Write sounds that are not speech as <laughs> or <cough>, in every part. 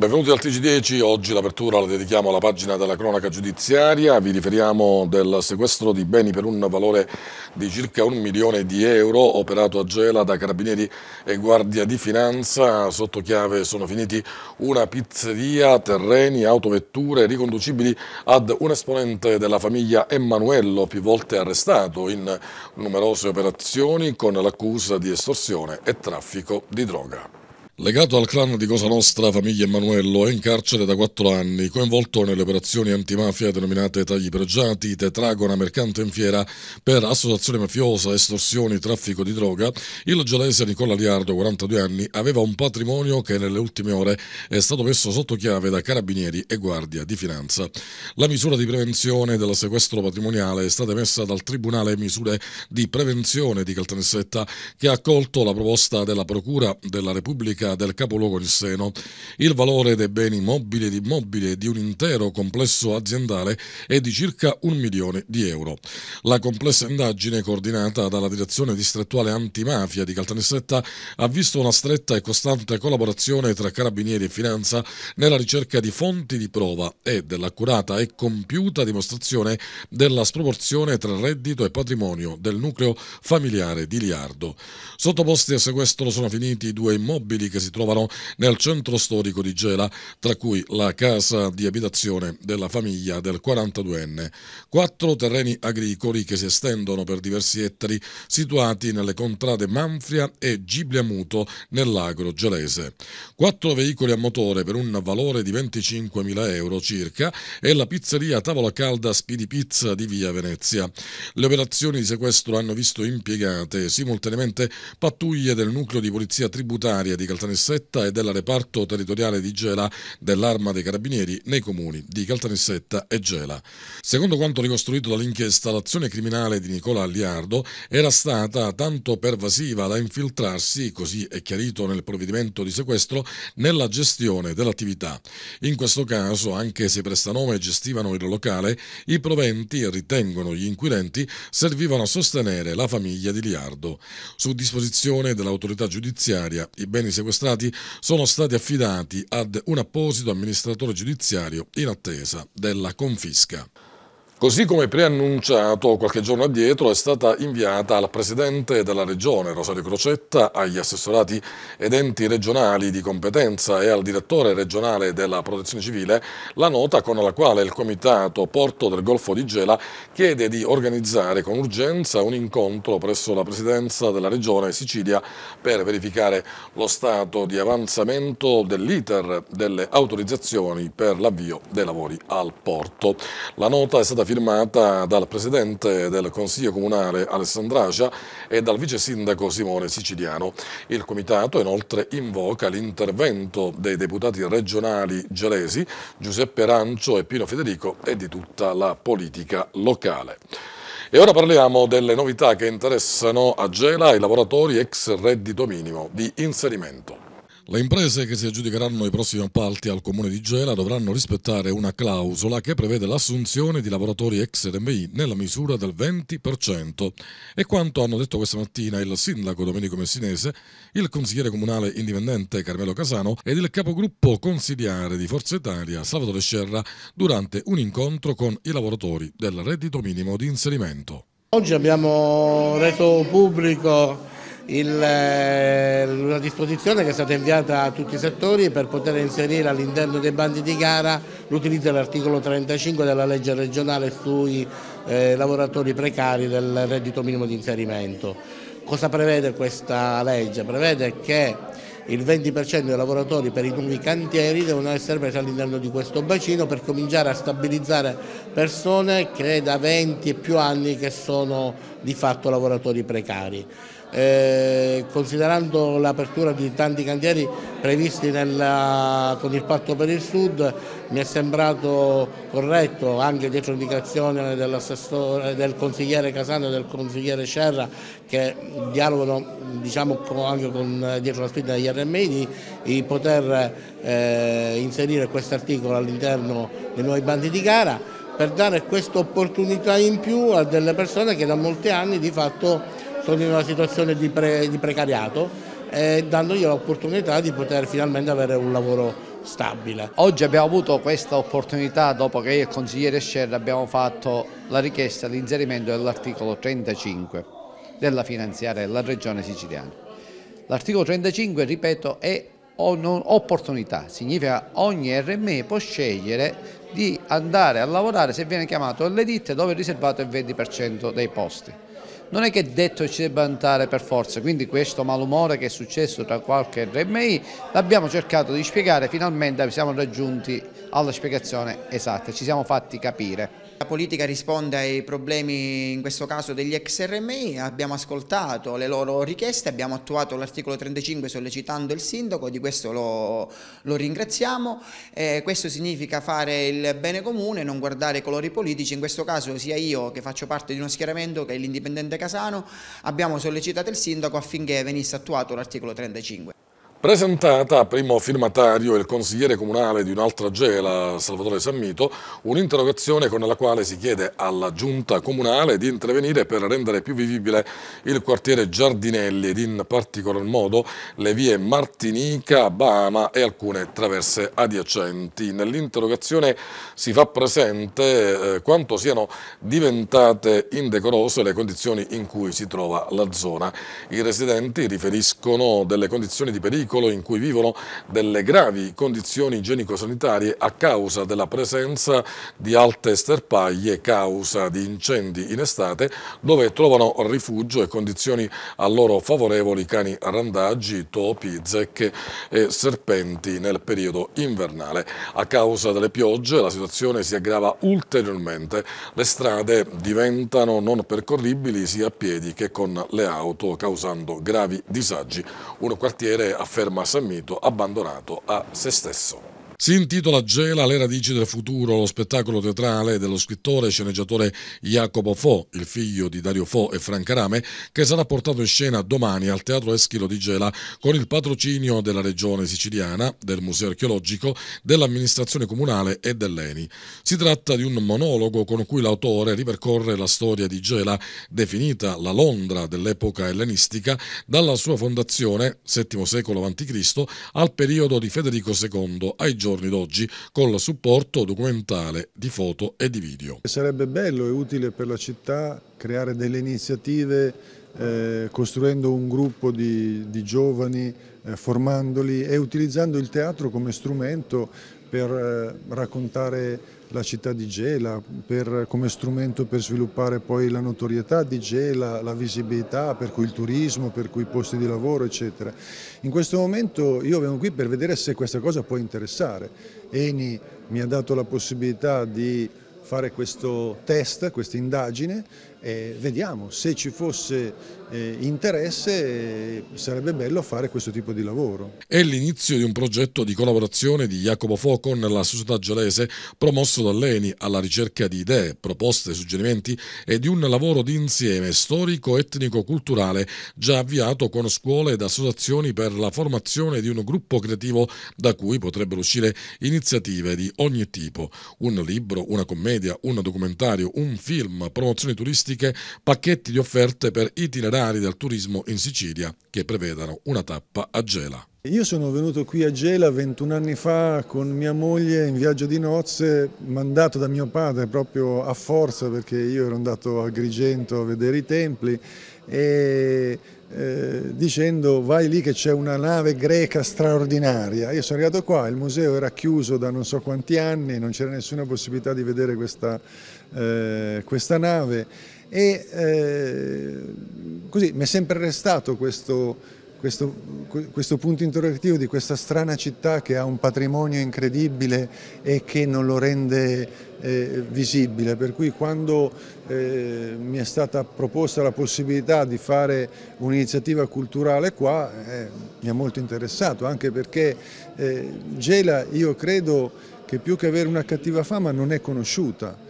Benvenuti al TG10, oggi l'apertura la dedichiamo alla pagina della cronaca giudiziaria, vi riferiamo del sequestro di beni per un valore di circa un milione di euro operato a Gela da carabinieri e guardia di finanza, sotto chiave sono finiti una pizzeria, terreni, autovetture riconducibili ad un esponente della famiglia Emanuello, più volte arrestato in numerose operazioni con l'accusa di estorsione e traffico di droga. Legato al clan di Cosa Nostra, famiglia Emanuello, è in carcere da quattro anni, coinvolto nelle operazioni antimafia denominate Tagli Pregiati, Tetragona, Mercante in Fiera, per associazione mafiosa, estorsioni, traffico di droga, il gelese Nicola Liardo, 42 anni, aveva un patrimonio che nelle ultime ore è stato messo sotto chiave da carabinieri e guardia di finanza. La misura di prevenzione del sequestro patrimoniale è stata emessa dal Tribunale Misure di Prevenzione di Caltanissetta, che ha accolto la proposta della Procura della Repubblica dell'area del capoluogo di Seno. Il valore dei beni mobili ed immobili di un intero complesso aziendale è di circa un milione di euro. La complessa indagine coordinata dalla direzione distrettuale antimafia di Caltanissetta ha visto una stretta e costante collaborazione tra carabinieri e finanza nella ricerca di fonti di prova e dell'accurata e compiuta dimostrazione della sproporzione tra reddito e patrimonio del nucleo familiare di Liardo. Sottoposti a sequestro sono finiti due immobili che che si trovano nel centro storico di Gela, tra cui la casa di abitazione della famiglia del 42enne. Quattro terreni agricoli che si estendono per diversi ettari situati nelle contrade Manfria e Gibliamuto nell'agro gelese. Quattro veicoli a motore per un valore di 25.000 euro circa e la pizzeria Tavola Calda Speedy Pizza di Via Venezia. Le operazioni di sequestro hanno visto impiegate simultaneamente pattuglie del nucleo di polizia tributaria di Caltanissetta Caltanissetta e del reparto territoriale di Gela dell'Arma dei Carabinieri nei comuni di Caltanissetta e Gela. Secondo quanto ricostruito dall'inchiesta, l'azione criminale di Nicola Liardo era stata tanto pervasiva da infiltrarsi, così è chiarito nel provvedimento di sequestro, nella gestione dell'attività. In questo caso, anche se i prestanome gestivano il locale, i proventi, ritengono gli inquirenti, servivano a sostenere la famiglia di Liardo. Su disposizione dell'autorità giudiziaria, i beni sequestrati sequestrati sono stati affidati ad un apposito amministratore giudiziario in attesa della confisca. Così come preannunciato qualche giorno addietro è stata inviata al Presidente della Regione Rosario Crocetta, agli assessorati ed enti regionali di competenza e al Direttore regionale della Protezione Civile la nota con la quale il Comitato Porto del Golfo di Gela chiede di organizzare con urgenza un incontro presso la Presidenza della Regione Sicilia per verificare lo stato di avanzamento dell'iter delle autorizzazioni per l'avvio dei lavori al porto. La nota è stata firmata dal Presidente del Consiglio Comunale Alessandracia e dal Vice Sindaco Simone Siciliano. Il Comitato inoltre invoca l'intervento dei deputati regionali gelesi Giuseppe Rancio e Pino Federico e di tutta la politica locale. E ora parliamo delle novità che interessano a Gela i lavoratori ex reddito minimo di inserimento. Le imprese che si aggiudicheranno i prossimi appalti al comune di Gela dovranno rispettare una clausola che prevede l'assunzione di lavoratori ex RMI nella misura del 20%. E quanto hanno detto questa mattina il sindaco Domenico Messinese, il consigliere comunale indipendente Carmelo Casano ed il capogruppo consigliare di Forza Italia Salvatore Scerra durante un incontro con i lavoratori del reddito minimo di inserimento. Oggi abbiamo reso pubblico eh, una disposizione che è stata inviata a tutti i settori per poter inserire all'interno dei bandi di gara l'utilizzo dell'articolo 35 della legge regionale sui eh, lavoratori precari del reddito minimo di inserimento. Cosa prevede questa legge? Prevede che il 20% dei lavoratori per i nuovi cantieri devono essere presi all'interno di questo bacino per cominciare a stabilizzare persone che da 20 e più anni che sono di fatto lavoratori precari. Eh, considerando l'apertura di tanti cantieri previsti nella, con il patto per il sud mi è sembrato corretto anche dietro indicazione del consigliere Casano e del consigliere Scerra che dialogano diciamo, anche con, dietro la spinta degli RMI di, di poter eh, inserire questo articolo all'interno dei nuovi bandi di gara per dare questa opportunità in più a delle persone che da molti anni di fatto sono in una situazione di, pre, di precariato e dandogli l'opportunità di poter finalmente avere un lavoro stabile. Oggi abbiamo avuto questa opportunità dopo che io e il consigliere Scerra abbiamo fatto la richiesta di inserimento dell'articolo 35 della finanziaria della regione siciliana. L'articolo 35, ripeto, è opportunità, significa ogni RME può scegliere di andare a lavorare se viene chiamato alle ditte dove è riservato il 20% dei posti non è che detto ci debba andare per forza, quindi questo malumore che è successo tra qualche RMI l'abbiamo cercato di spiegare, finalmente siamo raggiunti alla spiegazione esatta, ci siamo fatti capire. La politica risponde ai problemi, in questo caso, degli ex RMI, abbiamo ascoltato le loro richieste, abbiamo attuato l'articolo 35 sollecitando il sindaco, di questo lo, lo ringraziamo, eh, questo significa fare il bene comune, non guardare i colori politici, in questo caso sia io che faccio parte di uno schieramento che è l'Indipendente Casano, abbiamo sollecitato il sindaco affinché venisse attuato l'articolo 35. Presentata a primo firmatario il consigliere comunale di un'altra gela, Salvatore Sammito, un'interrogazione con la quale si chiede alla giunta comunale di intervenire per rendere più vivibile il quartiere Giardinelli ed in particolar modo le vie Martinica, Bama e alcune traverse adiacenti. Nell'interrogazione si fa presente eh, quanto siano diventate indecorose le condizioni in cui si trova la zona. I residenti riferiscono delle condizioni di pericolo piccolo in cui vivono delle gravi condizioni igienico-sanitarie a causa della presenza di alte sterpaglie, causa di incendi in estate, dove trovano rifugio e condizioni a loro favorevoli cani randaggi, topi, zecche e serpenti nel periodo invernale. A causa delle piogge la situazione si aggrava ulteriormente, le strade diventano non percorribili sia a piedi che con le auto, causando gravi disagi. Un quartiere affetto afferma San abbandonato a se stesso. Si intitola Gela le radici del futuro, lo spettacolo teatrale dello scrittore e sceneggiatore Jacopo Fo, il figlio di Dario Fo e Franca Rame, che sarà portato in scena domani al Teatro Eschilo di Gela con il patrocinio della Regione Siciliana, del Museo Archeologico, dell'amministrazione comunale e dell'ENI. Si tratta di un monologo con cui l'autore ripercorre la storia di Gela, definita la Londra dell'epoca ellenistica, dalla sua fondazione, VII secolo a.C., al periodo di Federico II ai giorni giorni d'oggi con il supporto documentale di foto e di video. Sarebbe bello e utile per la città creare delle iniziative eh, costruendo un gruppo di, di giovani, eh, formandoli e utilizzando il teatro come strumento per eh, raccontare la città di Gela, per, come strumento per sviluppare poi la notorietà di Gela, la visibilità, per cui il turismo, per cui i posti di lavoro, eccetera. In questo momento io vengo qui per vedere se questa cosa può interessare. Eni mi ha dato la possibilità di fare questo test, questa indagine e vediamo se ci fosse eh, interesse sarebbe bello fare questo tipo di lavoro. È l'inizio di un progetto di collaborazione di Jacopo Fo con la società gelese promosso dall'ENI alla ricerca di idee, proposte, suggerimenti e di un lavoro d'insieme storico, etnico, culturale già avviato con scuole ed associazioni per la formazione di un gruppo creativo da cui potrebbero uscire iniziative di ogni tipo, un libro, una commedia, un documentario, un film, promozioni turistiche, pacchetti di offerte per itinerari itinerari del turismo in Sicilia che prevedano una tappa a Gela. Io sono venuto qui a Gela 21 anni fa con mia moglie in viaggio di nozze, mandato da mio padre proprio a forza perché io ero andato a Grigento a vedere i templi e eh, dicendo vai lì che c'è una nave greca straordinaria. Io sono arrivato qua, il museo era chiuso da non so quanti anni, non c'era nessuna possibilità di vedere questa, eh, questa nave e eh, così mi è sempre restato questo, questo, questo, punto interrogativo di questa strana città che ha un patrimonio incredibile e che non lo rende eh, visibile, per cui quando eh, mi è stata proposta la possibilità di fare un'iniziativa culturale qua eh, mi ha molto interessato, anche perché eh, Gela io credo che più che avere una cattiva fama non è conosciuta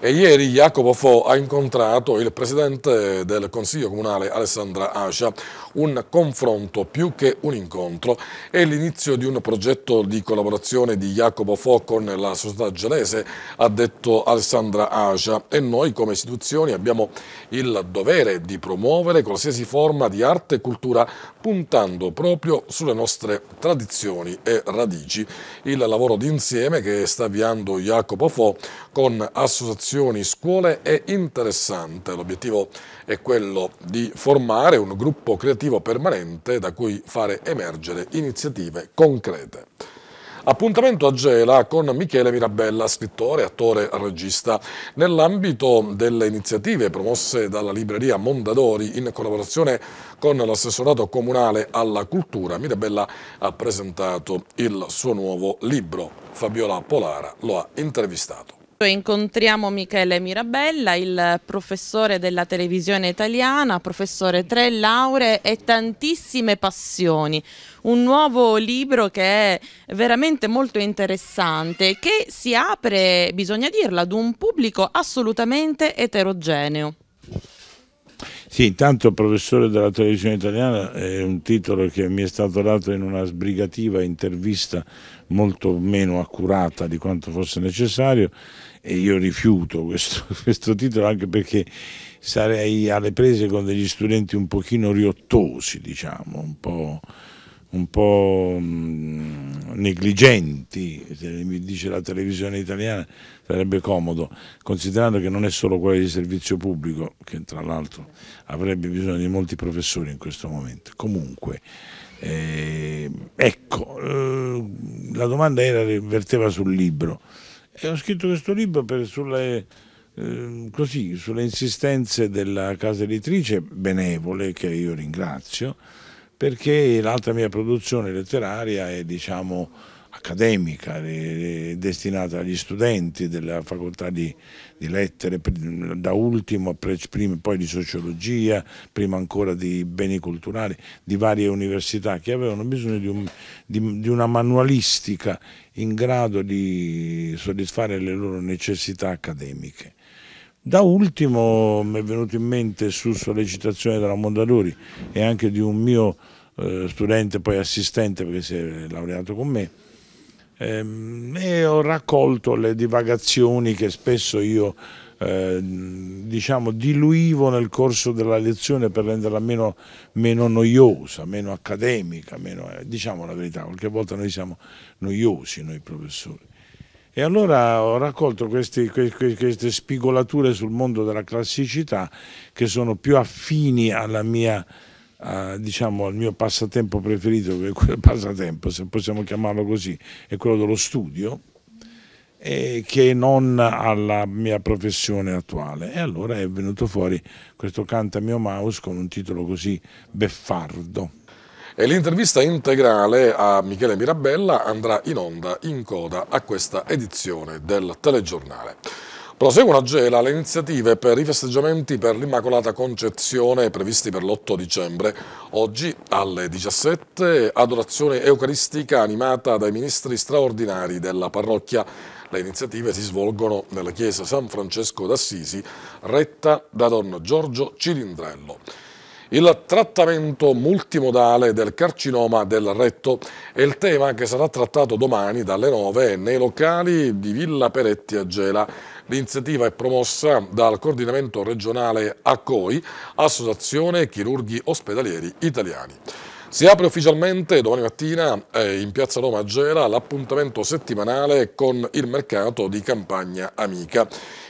e ieri Jacopo Fo ha incontrato il presidente del Consiglio Comunale Alessandra Ascia, un confronto più che un incontro e l'inizio di un progetto di collaborazione di Jacopo Fo con la società genese, ha detto Alessandra Asia e noi come istituzioni abbiamo il dovere di promuovere qualsiasi forma di arte e cultura puntando proprio sulle nostre tradizioni e radici. Il lavoro d'insieme che sta avviando Jacopo Fo con associazioni, scuole è interessante. L'obiettivo è quello di formare un gruppo creativo obiettivo permanente da cui fare emergere iniziative concrete. Appuntamento a Gela con Michele Mirabella, scrittore, attore, regista. Nell'ambito delle iniziative promosse dalla libreria Mondadori in collaborazione con l'assessorato comunale alla cultura, Mirabella ha presentato il suo nuovo libro. Fabiola Polara lo ha intervistato. Incontriamo Michele Mirabella, il professore della televisione italiana, professore tre lauree e tantissime passioni. Un nuovo libro che è veramente molto interessante, che si apre, bisogna dirlo, ad un pubblico assolutamente eterogeneo. Sì, intanto professore della televisione italiana è un titolo che mi è stato dato in una sbrigativa intervista molto meno accurata di quanto fosse necessario e io rifiuto questo, <laughs> questo titolo anche perché sarei alle prese con degli studenti un pochino riottosi, diciamo, un po' un po' mm, negligenti, mi dice la televisione italiana sarebbe comodo, considerando che non è solo quella di servizio pubblico, che tra l'altro avrebbe bisogno di molti professori in questo momento. Comunque, eh, ecco, eh, la domanda era, verteva sul libro. E ho scritto questo libro per, sulle, eh, così, sulle insistenze della casa editrice benevole, che io ringrazio, perché l'altra mia produzione letteraria è diciamo accademica, è destinata agli studenti della facoltà di, di lettere, da ultimo poi di sociologia, prima ancora di beni culturali, di varie università che avevano bisogno di, un, di, di una manualistica in grado di soddisfare le loro necessità accademiche. Da ultimo mi è venuto in mente su sollecitazione della Mondadori e anche di un mio eh, studente, poi assistente perché si è laureato con me, ehm, e ho raccolto le divagazioni che spesso io eh, diciamo, diluivo nel corso della lezione per renderla meno, meno noiosa, meno accademica, meno, eh, diciamo la verità, qualche volta noi siamo noiosi, noi professori. E allora ho raccolto questi, queste spigolature sul mondo della classicità che sono più affini mia, eh, diciamo, al mio passatempo preferito, che è quel <laughs> passatempo, se possiamo chiamarlo così, è quello dello studio, eh, che non alla mia professione attuale. E allora è venuto fuori questo Canta mio mouse con un titolo così beffardo. E l'intervista integrale a Michele Mirabella andrà in onda in coda a questa edizione del telegiornale. Proseguono a Gela le iniziative per i festeggiamenti per l'Immacolata Concezione previsti per l'8 dicembre. Oggi alle 17 adorazione eucaristica animata dai ministri straordinari della parrocchia. Le iniziative si svolgono nella chiesa San Francesco d'Assisi, retta da Don Giorgio Cilindrello. Il trattamento multimodale del carcinoma del retto è il tema che sarà trattato domani dalle 9 nei locali di Villa Peretti a Gela. L'iniziativa è promossa dal coordinamento regionale ACOI, Associazione Chirurghi Ospedalieri Italiani. Si apre ufficialmente domani mattina eh, in Piazza Roma a Gela l'appuntamento settimanale con il mercato di campagna Amica.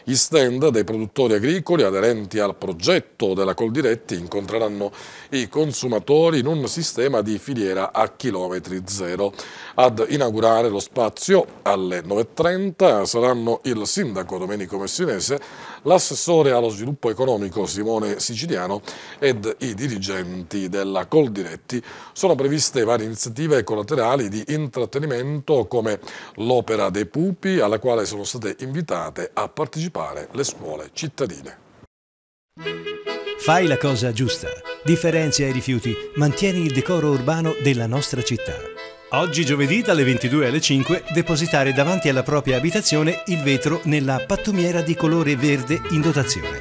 Gli stand dei produttori agricoli aderenti al progetto della Coldiretti incontreranno i consumatori in un sistema di filiera a chilometri zero. Ad inaugurare lo spazio alle 9.30 saranno il sindaco Domenico Messinese, l'assessore allo sviluppo economico Simone Siciliano ed i dirigenti della Coldiretti. Sono previste varie iniziative collaterali di intrattenimento come l'Opera dei Pupi alla quale sono state invitate a partecipare sviluppare le scuole cittadine. Fai la cosa giusta, differenzia i rifiuti, mantieni il decoro urbano della nostra città. Oggi giovedì dalle 22 alle 5 depositare davanti alla propria abitazione il vetro nella pattumiera di colore verde in dotazione.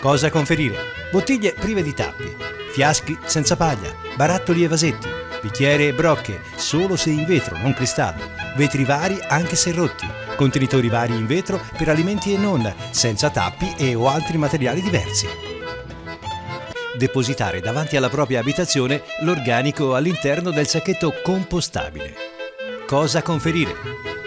Cosa conferire? Bottiglie prive di tappi, fiaschi senza paglia, barattoli e vasetti, bicchiere e brocche, solo se in vetro, non cristallo, vetri vari anche se rotti, contenitori vari in vetro per alimenti e non, senza tappi e o altri materiali diversi. Depositare davanti alla propria abitazione l'organico all'interno del sacchetto compostabile. Cosa conferire?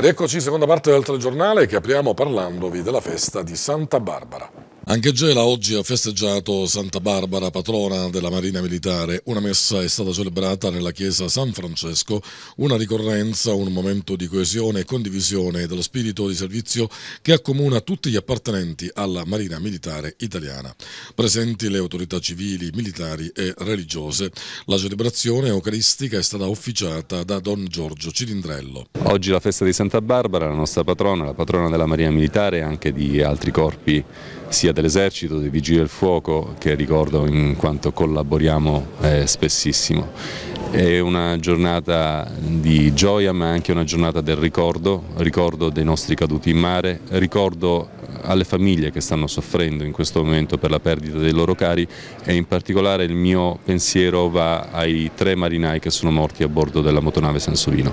Rieccoci, seconda parte del telegiornale che apriamo parlandovi della festa di Santa Barbara. Anche Gela oggi ha festeggiato Santa Barbara, patrona della Marina Militare. Una messa è stata celebrata nella chiesa San Francesco, una ricorrenza, un momento di coesione e condivisione dello spirito di servizio che accomuna tutti gli appartenenti alla Marina Militare italiana. Presenti le autorità civili, militari e religiose. La celebrazione eucaristica è stata officiata da Don Giorgio Cilindrello. Oggi la festa di Santa Barbara, la nostra patrona, la patrona della Marina Militare e anche di altri corpi sia dell'esercito, dei vigili del fuoco che ricordo in quanto collaboriamo eh, spessissimo. È una giornata di gioia ma anche una giornata del ricordo, ricordo dei nostri caduti in mare, ricordo alle famiglie che stanno soffrendo in questo momento per la perdita dei loro cari e in particolare il mio pensiero va ai tre marinai che sono morti a bordo della motonave Sansovino.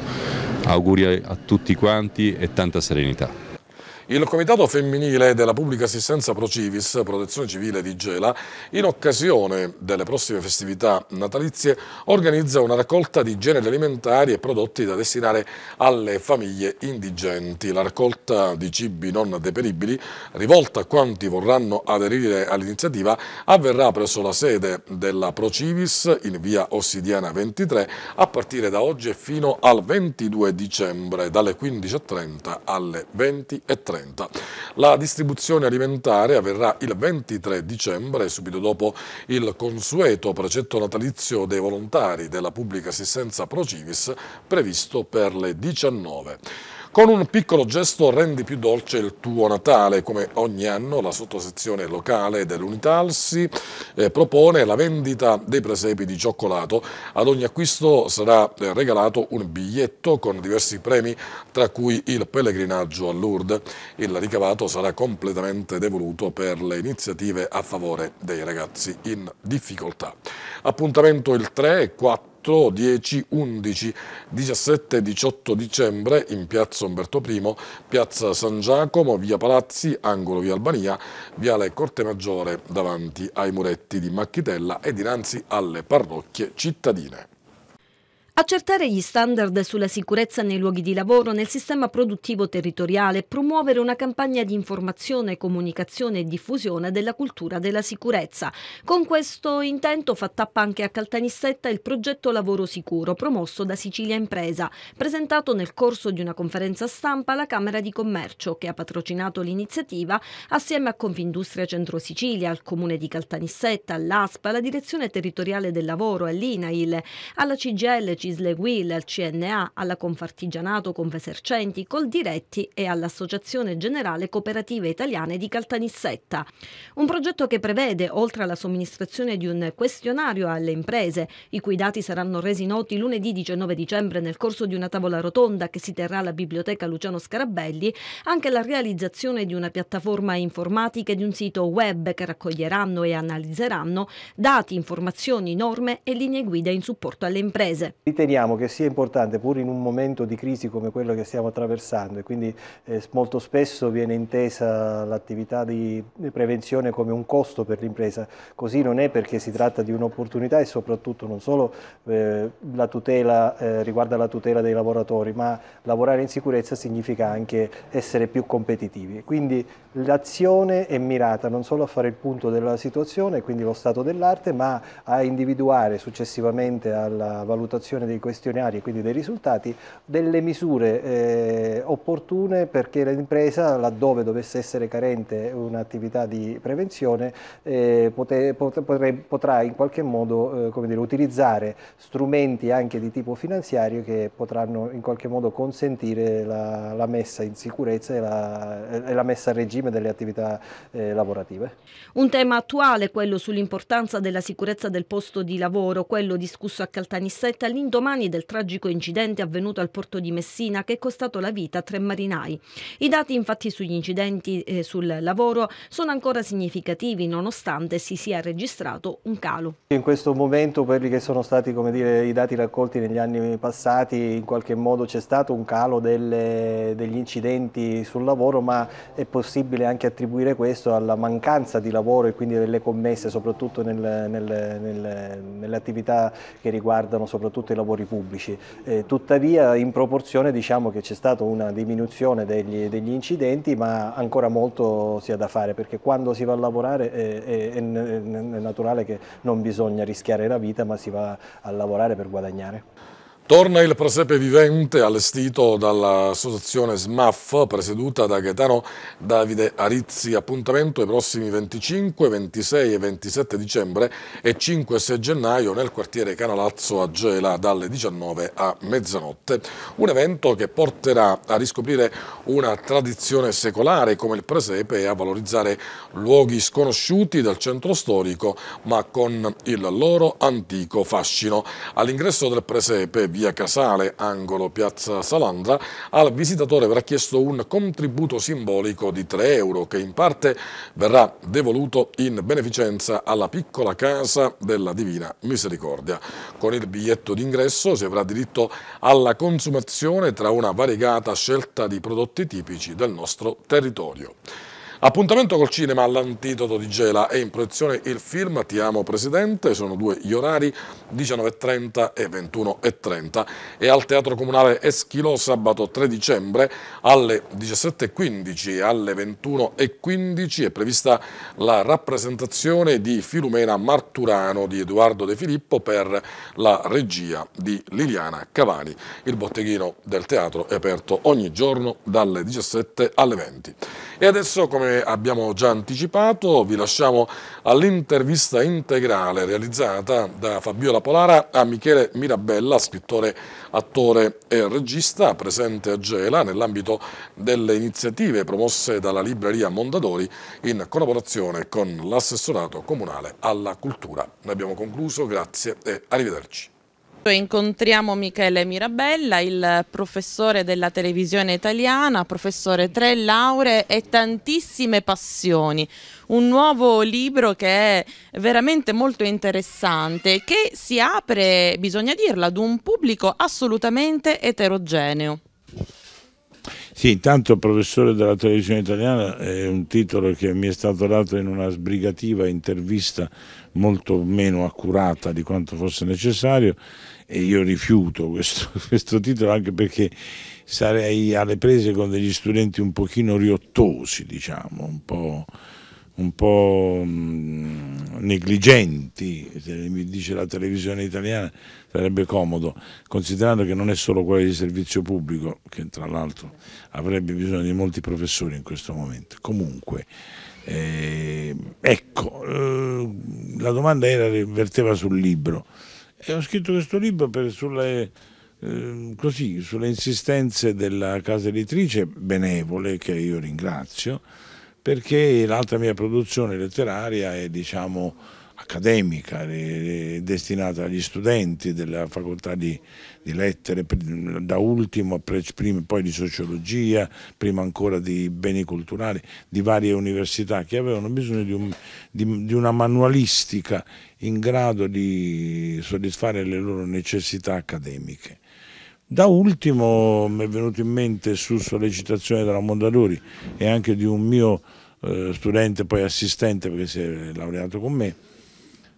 Auguri a tutti quanti e tanta serenità. Il Comitato Femminile della Pubblica Assistenza Pro Civis, Protezione Civile di Gela, in occasione delle prossime festività natalizie, organizza una raccolta di generi alimentari e prodotti da destinare alle famiglie indigenti. La raccolta di cibi non deperibili, rivolta a quanti vorranno aderire all'iniziativa, avverrà presso la sede della Pro Civis in via Ossidiana 23 a partire da oggi e fino al 22 dicembre, dalle 15.30 alle 20.30. 2030. La distribuzione alimentare avverrà il 23 dicembre, subito dopo il consueto precetto natalizio dei volontari della pubblica assistenza Pro Civis previsto per le 19. Con un piccolo gesto rendi più dolce il tuo Natale. Come ogni anno la sottosezione locale dell'Unitalsi eh, propone la vendita dei presepi di cioccolato. Ad ogni acquisto sarà eh, regalato un biglietto con diversi premi, tra cui il pellegrinaggio a Lourdes. Il ricavato sarà completamente devoluto per le iniziative a favore dei ragazzi in difficoltà. Appuntamento il 3 e 4 4, 10, 11, 17 e 18 dicembre in piazza Umberto I, piazza San Giacomo, via Palazzi, angolo via Albania, viale Corte Maggiore davanti ai muretti di Macchitella e dinanzi alle parrocchie cittadine. Accertare gli standard sulla sicurezza nei luoghi di lavoro, nel sistema produttivo territoriale, promuovere una campagna di informazione, comunicazione e diffusione della cultura della sicurezza. Con questo intento fa tappa anche a Caltanissetta il progetto Lavoro Sicuro, promosso da Sicilia Impresa, presentato nel corso di una conferenza stampa alla Camera di Commercio, che ha patrocinato l'iniziativa assieme a Confindustria Centro Sicilia, al Comune di Caltanissetta, all'ASPA, alla Direzione Territoriale del Lavoro, all'INAIL, alla CGL, Cisle Will, al CNA, alla Confartigianato Confesercenti, Coldiretti e all'Associazione Generale Cooperative Italiane di Caltanissetta. Un progetto che prevede, oltre alla somministrazione di un questionario alle imprese, i cui dati saranno resi noti lunedì 19 dicembre nel corso di una tavola rotonda che si terrà alla Biblioteca Luciano Scarabelli, anche la realizzazione di una piattaforma informatica e di un sito web che raccoglieranno e analizzeranno dati, informazioni, norme e linee guida in supporto alle imprese riteniamo che sia importante, pur in un momento di crisi come quello che stiamo attraversando, e quindi eh, molto spesso viene intesa l'attività di prevenzione come un costo per l'impresa, così non è perché si tratta di un'opportunità e soprattutto non solo eh, la tutela, eh, riguarda la tutela dei lavoratori, ma lavorare in sicurezza significa anche essere più competitivi. Quindi l'azione è mirata non solo a fare il punto della situazione, quindi lo stato dell'arte, ma a individuare successivamente alla valutazione formazione dei questionari e quindi dei risultati, delle misure eh, opportune perché l'impresa, laddove dovesse essere carente un'attività di prevenzione, eh, pote, pot, potrà in qualche modo eh, dire, utilizzare strumenti anche di tipo finanziario che potranno in qualche modo consentire la, la messa in sicurezza e la, e la, messa a regime delle attività eh, lavorative. Un tema attuale quello sull'importanza della sicurezza del posto di lavoro, quello discusso a Caltanissetta all'indomani domani del tragico incidente avvenuto al porto di Messina che è costato la vita a tre marinai. I dati infatti sugli incidenti eh, sul lavoro sono ancora significativi nonostante si sia registrato un calo. In questo momento quelli che sono stati dire, i dati raccolti negli anni passati in qualche modo c'è stato un calo delle, degli incidenti sul lavoro ma è possibile anche attribuire questo alla mancanza di lavoro e quindi delle commesse soprattutto nel, nel, nel, nelle attività che riguardano soprattutto i lavoratori lavori pubblici. Eh, tuttavia in proporzione diciamo che c'è stata una diminuzione degli, degli, incidenti ma ancora molto si ha da fare perché quando si va a lavorare eh, è, è, è naturale che non bisogna rischiare la vita ma si va a lavorare per guadagnare. Torna il presepe vivente allestito dall'associazione SMAF presieduta da Gaetano Davide Arizzi. Appuntamento i prossimi 25, 26 e 27 dicembre e 5 e 6 gennaio nel quartiere Canalazzo a Gela dalle 19 a mezzanotte. Un evento che porterà a riscoprire una tradizione secolare come il presepe e a valorizzare luoghi sconosciuti del centro storico ma con il loro antico fascino. All'ingresso del presepe via Casale, angolo piazza Salandra, al visitatore verrà chiesto un contributo simbolico di 3 euro che in parte verrà devoluto in beneficenza alla piccola casa della Divina Misericordia. Con il biglietto d'ingresso si avrà diritto alla consumazione tra una variegata scelta di prodotti tipici del nostro territorio. Appuntamento col cinema all'antidoto di Gela è in proiezione il film Ti amo Presidente, sono due gli orari 19.30 e 21.30 e al Teatro Comunale Eschilo sabato 3 dicembre alle 17.15 e alle 21.15 è prevista la rappresentazione di Filumena Marturano di Edoardo De Filippo per la regia di Liliana Cavani. Il botteghino del teatro è aperto ogni giorno dalle 17 alle 20. E adesso come abbiamo già anticipato vi lasciamo all'intervista integrale realizzata da Fabiola Polara a Michele Mirabella, scrittore, attore e regista presente a Gela nell'ambito delle iniziative promosse dalla libreria Mondadori in collaborazione con l'assessorato comunale alla cultura. Noi abbiamo concluso, grazie e arrivederci. Incontriamo Michele Mirabella, il professore della televisione italiana, professore tre lauree e tantissime passioni. Un nuovo libro che è veramente molto interessante, che si apre, bisogna dirlo, ad un pubblico assolutamente eterogeneo. Sì, intanto professore della televisione italiana è un titolo che mi è stato dato in una sbrigativa intervista molto meno accurata di quanto fosse necessario e io rifiuto questo, <laughs> questo titolo anche perché sarei alle prese con degli studenti un pochino riottosi, diciamo, un po' un po' mm, negligenti, mi dice la televisione italiana sarebbe comodo, considerando che non è solo quello di servizio pubblico, che tra l'altro avrebbe bisogno di molti professori in questo momento. Comunque, eh, ecco, eh, la domanda era, verteva sul libro e ho scritto questo libro per, sulle, eh, così, sulle insistenze della casa editrice benevole, che io ringrazio, perché l'altra mia produzione letteraria è diciamo accademica, è destinata agli studenti della facoltà di, di lettere, da ultimo prima, poi di sociologia, prima ancora di beni culturali, di varie università che avevano bisogno di, un, di, di una manualistica in grado di soddisfare le loro necessità accademiche. Da ultimo mi è venuto in mente su sollecitazione della Mondadori e anche di un mio eh, studente, poi assistente perché si è laureato con me,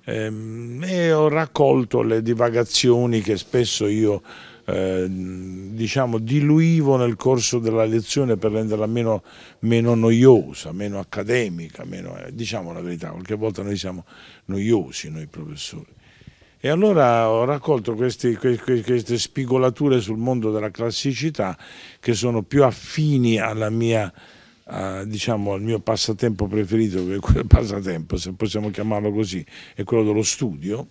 ehm, e ho raccolto le divagazioni che spesso io eh, diciamo, diluivo nel corso della lezione per renderla meno, meno noiosa, meno accademica, meno, eh, diciamo la verità, qualche volta noi siamo noiosi, noi professori. E allora ho raccolto questi, questi, queste spigolature sul mondo della classicità che sono più affini alla mia a, diciamo, al mio passatempo preferito, che è quel <laughs> passatempo, se possiamo chiamarlo così, è quello dello studio,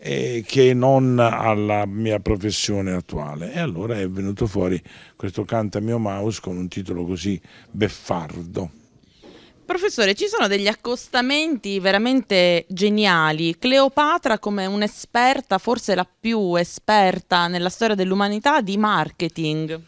che non alla mia professione attuale. E allora è venuto fuori questo Canta mio mouse con un titolo così beffardo. Professore, ci sono degli accostamenti veramente geniali. Cleopatra come un'esperta, forse la più esperta nella storia dell'umanità di marketing.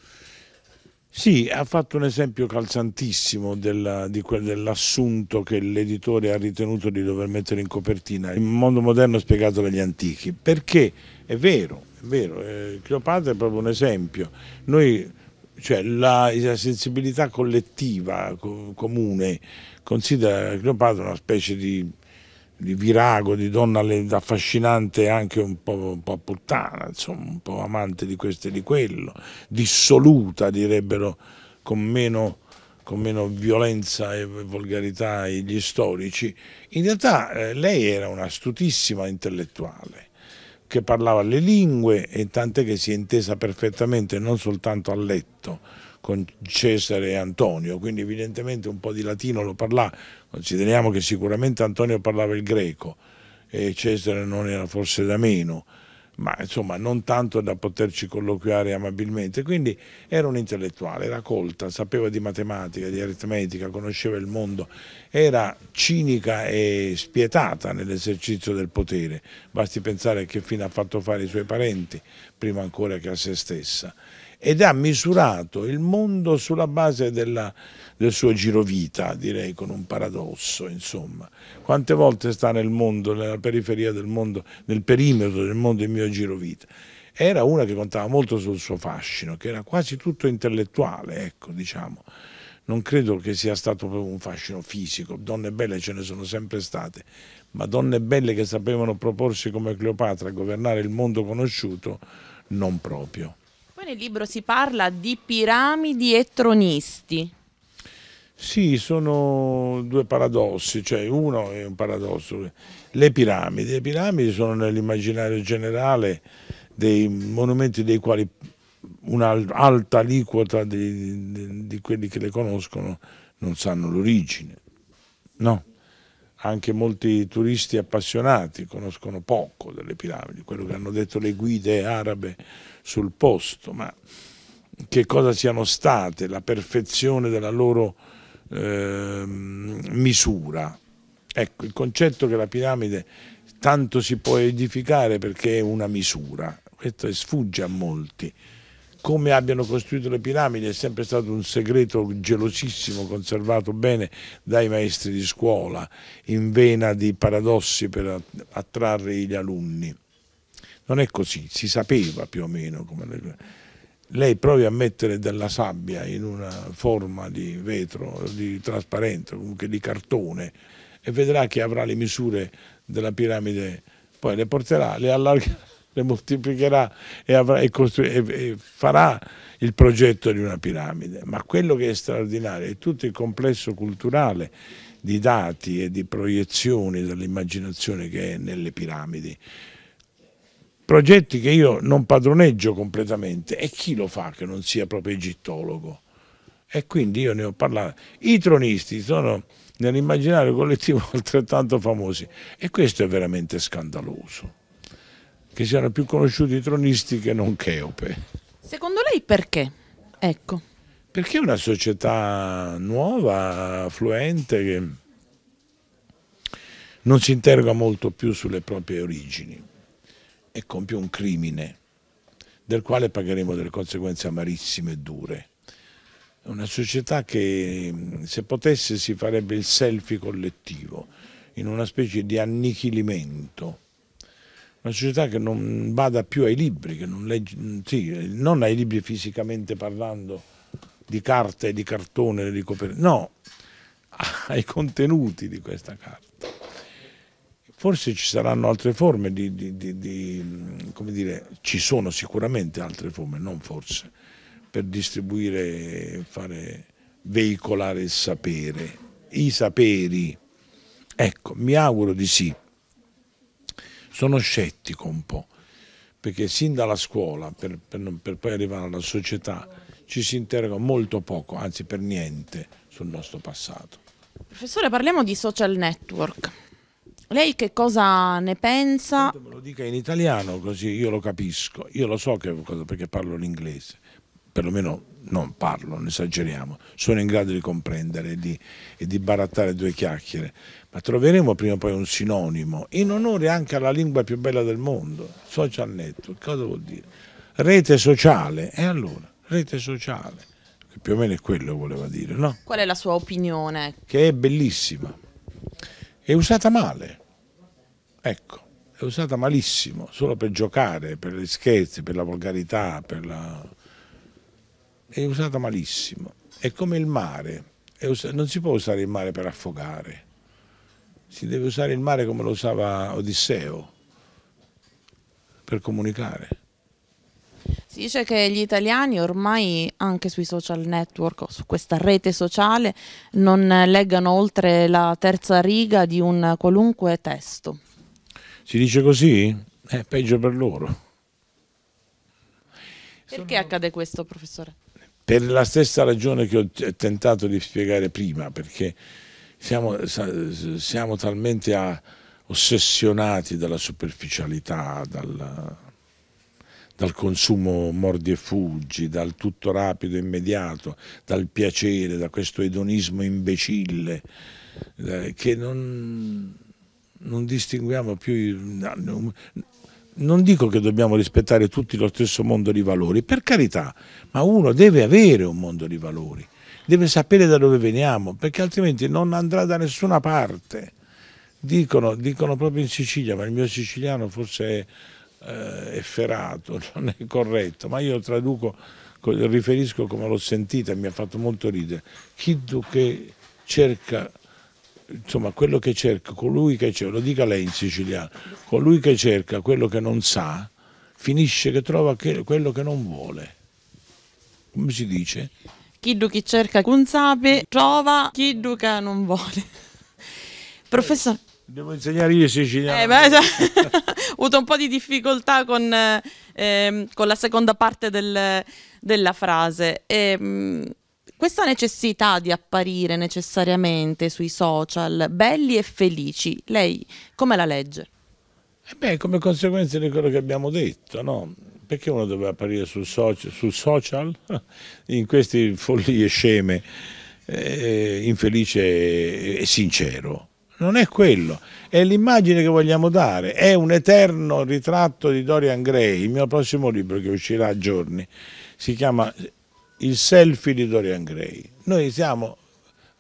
Sì, ha fatto un esempio calzantissimo della, dell'assunto che l'editore ha ritenuto di dover mettere in copertina. Il mondo moderno spiegato dagli antichi. Perché è vero, è vero, eh, Cleopatra è proprio un esempio. Noi, cioè, la, la, sensibilità collettiva, co, comune, considera Cleopatra una specie di di virago, di donna affascinante anche un po', un po puttana, insomma, un po' amante di questo e di quello, dissoluta direbbero con meno, con meno violenza e volgarità gli storici. In realtà eh, lei era un'astutissima intellettuale che parlava le lingue e tant'è che si è intesa perfettamente non soltanto a letto con Cesare e Antonio, quindi evidentemente un po' di latino lo parlava, consideriamo che sicuramente Antonio parlava il greco e Cesare non era forse da meno, ma insomma non tanto da poterci colloquiare amabilmente, quindi era un intellettuale, era colta, sapeva di matematica, di aritmetica, conosceva il mondo, era cinica e spietata nell'esercizio del potere, basti pensare che fine ha fatto fare i suoi parenti, prima ancora che a se stessa ed ha misurato il mondo sulla base della, del suo girovita, direi con un paradosso, insomma. Quante volte sta nel mondo, nella periferia del mondo, nel perimetro del mondo il mio girovita? Era una che contava molto sul suo fascino, che era quasi tutto intellettuale, ecco, diciamo non credo che sia stato proprio un fascino fisico, donne belle ce ne sono sempre state, ma donne belle che sapevano proporsi come Cleopatra a governare il mondo conosciuto, non proprio. Poi nel libro si parla di piramidi e tronisti. Sì, sono due paradossi, cioè uno è un paradosso, le piramidi, le piramidi sono nell'immaginario generale dei monumenti dei quali un'alta aliquota di, di, di, quelli che le conoscono non sanno l'origine, no? Anche molti turisti appassionati conoscono poco delle piramidi, quello che hanno detto le guide arabe sul posto, ma che cosa siano state, la perfezione della loro eh, misura. Ecco, il concetto che la piramide tanto si può edificare perché è una misura, questo sfugge a molti. Come abbiano costruito le piramidi è sempre stato un segreto gelosissimo, conservato bene dai maestri di scuola, in vena di paradossi per attrarre gli alunni. Non è così, si sapeva più o meno come le... Lei provi a mettere della sabbia in una forma di vetro, di trasparente, comunque di cartone, e vedrà che avrà le misure della piramide, poi le porterà, le allargerà, <laughs> le moltiplicherà e, avrà, e, e farà il progetto di una piramide. Ma quello che è straordinario è tutto il complesso culturale di dati e di proiezioni dell'immaginazione che è nelle piramidi progetti che io non padroneggio completamente e chi lo fa che non sia proprio egittologo? E quindi io ne ho parlato. I tronisti sono nell'immaginario collettivo <laughs> altrettanto famosi e questo è veramente scandaloso, che siano più conosciuti i tronisti che non Cheope. Secondo lei perché? Ecco. Perché una società nuova, fluente, che non si interroga molto più sulle proprie origini e compie un crimine del quale pagheremo delle conseguenze amarissime e dure. Una società che se potesse si farebbe il selfie collettivo, in una specie di annichilimento. Una società che non bada più ai libri, che non legge, sì, non ai libri fisicamente parlando, di carta e di cartone, di copertina, no, <laughs> ai contenuti di questa carta. Forse ci saranno altre forme di, di, di, di, come dire, ci sono sicuramente altre forme, non forse, per distribuire, fare, veicolare il sapere, i saperi. Ecco, mi auguro di sì. Sono scettico un po', perché sin dalla scuola, per, per, per poi arrivare alla società, ci si interroga molto poco, anzi per niente, sul nostro passato. Professore, parliamo di social network. Lei che cosa ne pensa? Me lo dica in italiano così io lo capisco. Io lo so che, perché parlo l'inglese, perlomeno non parlo, non esageriamo. Sono in grado di comprendere di, e di barattare due chiacchiere, ma troveremo prima o poi un sinonimo in onore anche alla lingua più bella del mondo, social network. Cosa vuol dire? Rete sociale. E allora, rete sociale. Che più o meno è quello che voleva dire, no? Qual è la sua opinione? Che è bellissima è usata male. Ecco, è usata malissimo, solo per giocare, per gli scherzi, per la volgarità, per la... è usata malissimo. È come il mare, non si può usare il mare per affogare, si deve usare il mare come lo usava Odisseo, per comunicare. Si dice che gli italiani ormai anche sui social network, su questa rete sociale, non leggano oltre la terza riga di un qualunque testo. Si dice così? È eh, peggio per loro. Perché Sono... accade questo, professore? Per la stessa ragione che ho tentato di spiegare prima, perché siamo, siamo talmente a, ossessionati dalla superficialità, dal, dal consumo mordi e fuggi, dal tutto rapido e immediato, dal piacere, da questo edonismo imbecille, eh, che non, non distinguiamo più... Non dico che dobbiamo rispettare tutti lo stesso mondo di valori, per carità, ma uno deve avere un mondo di valori, deve sapere da dove veniamo, perché altrimenti non andrà da nessuna parte. Dicono, dicono proprio in Sicilia, ma il mio siciliano forse è eh, efferato, <laughs> non è corretto, ma io traduco, riferisco come l'ho sentita, mi ha fatto molto ridere. Chi che cerca insomma, quello che cerca, colui che cerca, lo dica lei in siciliano, colui che cerca quello che non sa, finisce che trova che, quello che non vuole. Come si dice? Chi che cerca non sape, trova chi duca non vuole. <laughs> Professore... Eh, devo insegnare io siciliano. Eh, beh, <laughs> ho avuto un po' di difficoltà con, eh, ehm, con la seconda parte del, della frase. E, ehm, questa necessità di apparire necessariamente sui social belli e felici, lei come la legge? E eh beh, come conseguenza di quello che abbiamo detto, no? Perché uno deve apparire sul social, sul social? <laughs> in queste follie sceme, eh, infelice e sincero? Non è quello, è l'immagine che vogliamo dare, è un eterno ritratto di Dorian Gray, il mio prossimo libro che uscirà a giorni, si chiama il selfie di Dorian Gray. Noi siamo,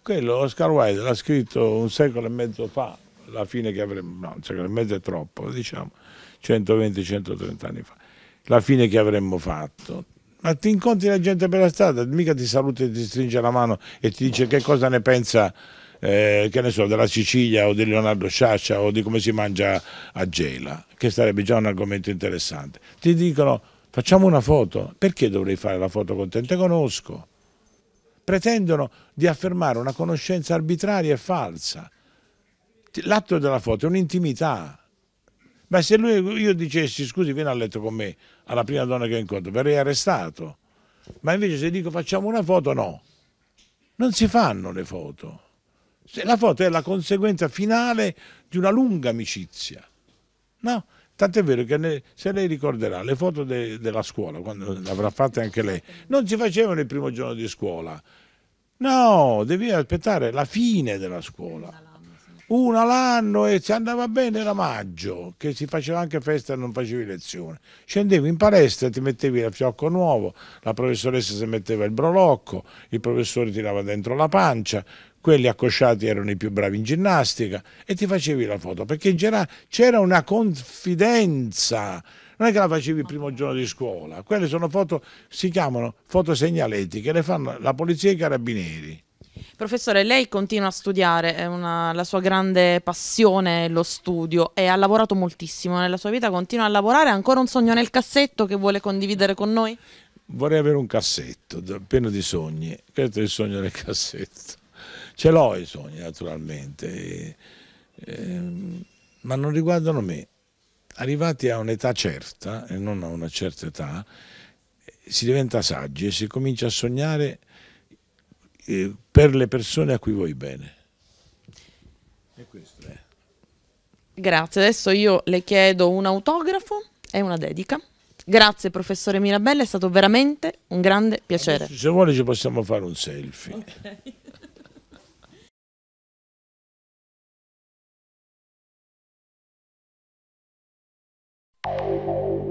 quello Oscar Wilde l'ha scritto un secolo e mezzo fa, la fine che avremmo, no, un secolo e mezzo è troppo, diciamo, 120-130 anni fa, la fine che avremmo fatto. Ma ti incontri la gente per la strada, mica ti saluta e ti stringe la mano e ti dice che cosa ne pensa, eh, che ne so, della Sicilia o di Leonardo Sciascia o di come si mangia a Gela, che sarebbe già un argomento interessante. Ti dicono facciamo una foto, perché dovrei fare la foto con te? te conosco. Pretendono di affermare una conoscenza arbitraria e falsa. L'atto della foto è un'intimità. Ma se lui, io dicessi scusi vieni a letto con me alla prima donna che incontro, verrei arrestato. Ma invece se dico facciamo una foto, no. Non si fanno le foto. La foto è la conseguenza finale di una lunga amicizia. No? Tant'è vero che ne, se lei ricorderà le foto de, della scuola, quando l'avrà fatte anche lei, non si facevano il primo giorno di scuola. No, devi aspettare la fine della scuola. Una l'anno e se andava bene era maggio, che si faceva anche festa e non facevi lezione. Scendevi in palestra, ti mettevi il fiocco nuovo, la professoressa si metteva il brolocco, il professore tirava dentro la pancia, quelli accosciati erano i più bravi in ginnastica e ti facevi la foto perché in c'era una confidenza non è che la facevi il primo giorno di scuola quelle sono foto, si chiamano foto segnaletiche, le fanno la polizia e i carabinieri Professore, lei continua a studiare, è una, la sua grande passione è lo studio e ha lavorato moltissimo nella sua vita, continua a lavorare, ha ancora un sogno nel cassetto che vuole condividere con noi? Vorrei avere un cassetto pieno di sogni, questo è il sogno nel cassetto. Ce l'ho i sogni, naturalmente, e, e, ehm, ma non riguardano me. Arrivati a un'età certa, e non a una certa età, si diventa saggi e si comincia a sognare eh, per le persone a cui vuoi bene. E questo è. Grazie, adesso io le chiedo un autografo e una dedica. Grazie professore Mirabella, è stato veramente un grande piacere. Adesso, se vuole ci possiamo fare un selfie. Okay. Thank